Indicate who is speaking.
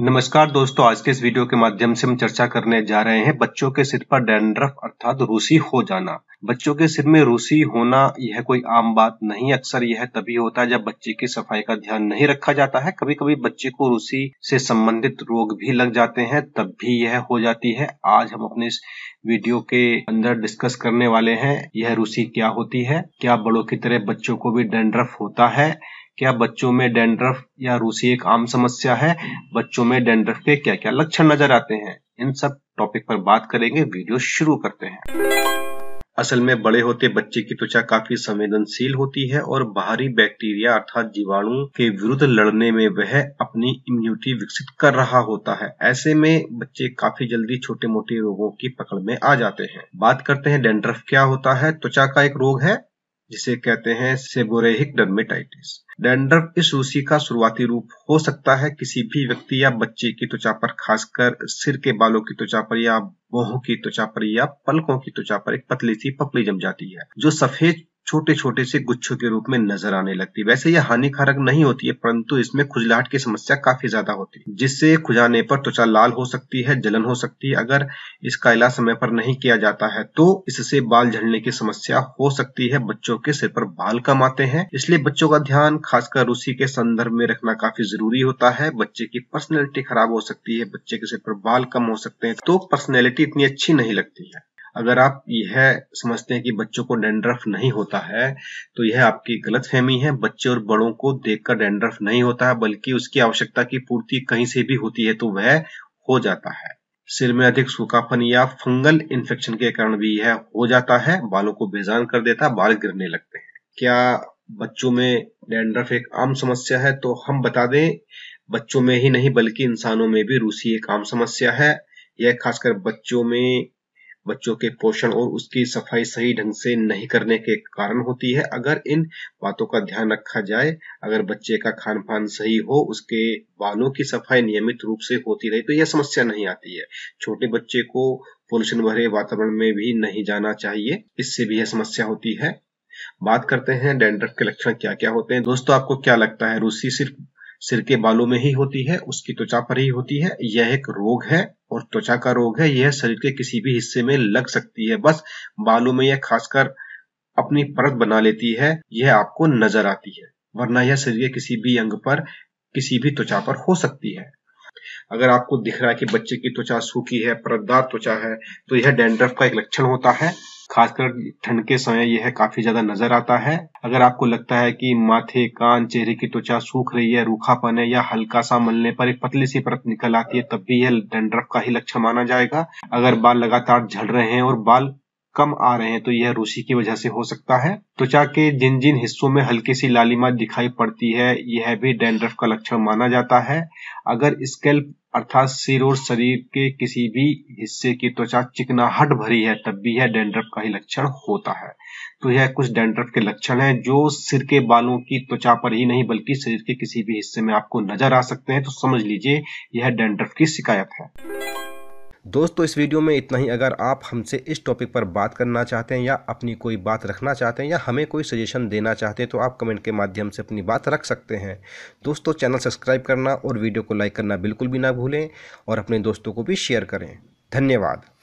Speaker 1: नमस्कार दोस्तों आज के इस वीडियो के माध्यम से हम चर्चा करने जा रहे हैं बच्चों के सिर पर डेंड्रफ अर्थात रूसी हो जाना बच्चों के सिर में रूसी होना यह कोई आम बात नहीं अक्सर यह तभी होता है जब बच्चे की सफाई का ध्यान नहीं रखा जाता है कभी कभी बच्चे को रूसी से संबंधित रोग भी लग जाते हैं तब भी यह हो जाती है आज हम अपने इस वीडियो के अंदर डिस्कस करने वाले हैं यह रूसी क्या होती है क्या बड़ों की तरह बच्चों को भी डेंड्रफ होता है क्या बच्चों में डेंड्रफ या रूसी एक आम समस्या है बच्चों में डेंड्रफ के क्या क्या लक्षण नजर आते हैं इन सब टॉपिक पर बात करेंगे वीडियो शुरू करते हैं असल में बड़े होते बच्चे की त्वचा काफी संवेदनशील होती है और बाहरी बैक्टीरिया अर्थात जीवाणु के विरुद्ध लड़ने में वह अपनी इम्यूनिटी विकसित कर रहा होता है ऐसे में बच्चे काफी जल्दी छोटे मोटे रोगों की पकड़ में आ जाते हैं बात करते हैं डेंड्रफ क्या होता है त्वचा का एक रोग है जिसे कहते हैं सेबोरेहिक डर्मेटाइटिस डेंड्रफ इस रूसी का शुरुआती रूप हो सकता है किसी भी व्यक्ति या बच्चे की त्वचा पर खासकर सिर के बालों की त्वचा पर या मोह की त्वचा पर या पलकों की त्वचा पर एक पतली सी पपड़ी जम जाती है जो सफेद छोटे छोटे से गुच्छों के रूप में नजर आने लगती है वैसे यह हानिकारक नहीं होती है परंतु इसमें खुजलाहट की समस्या काफी ज्यादा होती है जिससे खुजाने पर त्वचा लाल हो सकती है जलन हो सकती है अगर इसका इलाज समय पर नहीं किया जाता है तो इससे बाल झड़ने की समस्या हो सकती है बच्चों के सिर पर बाल कम आते हैं इसलिए बच्चों का ध्यान खासकर रुसी के संदर्भ में रखना काफी जरूरी होता है बच्चे की पर्सनैलिटी खराब हो सकती है बच्चे के सिर पर बाल कम हो सकते हैं तो पर्सनैलिटी इतनी अच्छी नहीं लगती है अगर आप यह समझते हैं कि बच्चों को डेंड्रफ नहीं होता है तो यह आपकी गलत फहमी है बच्चे और बड़ों को देखकर डेंड्रफ नहीं होता है बल्कि उसकी आवश्यकता की पूर्ति कहीं से भी होती है तो वह हो जाता है सिर में अधिक सूखापन या फंगल इन्फेक्शन के कारण भी यह हो जाता है बालों को बेजान कर देता है बाल गिरने लगते हैं क्या बच्चों में डेंड्रफ एक आम समस्या है तो हम बता दें बच्चों में ही नहीं बल्कि इंसानों में भी रूसी एक आम समस्या है यह खासकर बच्चों में बच्चों के पोषण और उसकी सफाई सही ढंग से नहीं करने के कारण होती है अगर इन बातों का ध्यान रखा जाए अगर बच्चे का खान पान सही हो उसके बालों की सफाई नियमित रूप से होती रहे तो यह समस्या नहीं आती है छोटे बच्चे को पोल्यूशन भरे वातावरण में भी नहीं जाना चाहिए इससे भी यह समस्या होती है बात करते हैं डेंड्रफ के लक्षण क्या क्या होते हैं दोस्तों आपको क्या लगता है रूसी सिर्फ सिर के बालों में ही होती है उसकी त्वचा पर ही होती है यह एक रोग है और त्वचा का रोग है यह शरीर के किसी भी हिस्से में लग सकती है बस बालों में यह खासकर अपनी परत बना लेती है यह आपको नजर आती है वरना यह शरीर के किसी भी अंग पर किसी भी त्वचा पर हो सकती है अगर आपको दिख रहा है कि बच्चे की त्वचा सूखी है परतदार त्वचा है तो यह डेंड्रफ का एक लक्षण होता है खासकर ठंड के समय यह काफी ज्यादा नजर आता है अगर आपको लगता है कि माथे कान चेहरे की त्वचा सूख रही है रूखापन है या हल्का सा मलने पर एक पतली सी परत निकल आती है तब भी यह डेंड्रफ का ही लक्षण माना जाएगा अगर बाल लगातार झड़ रहे हैं और बाल कम आ रहे हैं तो यह रूसी की वजह से हो सकता है त्वचा के जिन जिन हिस्सों में हल्की सी लालिमा दिखाई पड़ती है यह भी डेंड्रफ का लक्षण माना जाता है अगर स्केल्प अर्थात सिर और शरीर के किसी भी हिस्से की त्वचा चिकनाहट भरी है तब भी यह डेंड्रफ का ही लक्षण होता है तो यह कुछ डेंड्रफ के लक्षण हैं जो सिर के बालों की त्वचा पर ही नहीं बल्कि शरीर के किसी भी हिस्से में आपको नजर आ सकते हैं तो समझ लीजिए यह डेंड्रफ की शिकायत है दोस्तों इस वीडियो में इतना ही अगर आप हमसे इस टॉपिक पर बात करना चाहते हैं या अपनी कोई बात रखना चाहते हैं या हमें कोई सजेशन देना चाहते हैं तो आप कमेंट के माध्यम से अपनी बात रख सकते हैं दोस्तों चैनल सब्सक्राइब करना और वीडियो को लाइक करना बिल्कुल भी ना भूलें और अपने दोस्तों को भी शेयर करें धन्यवाद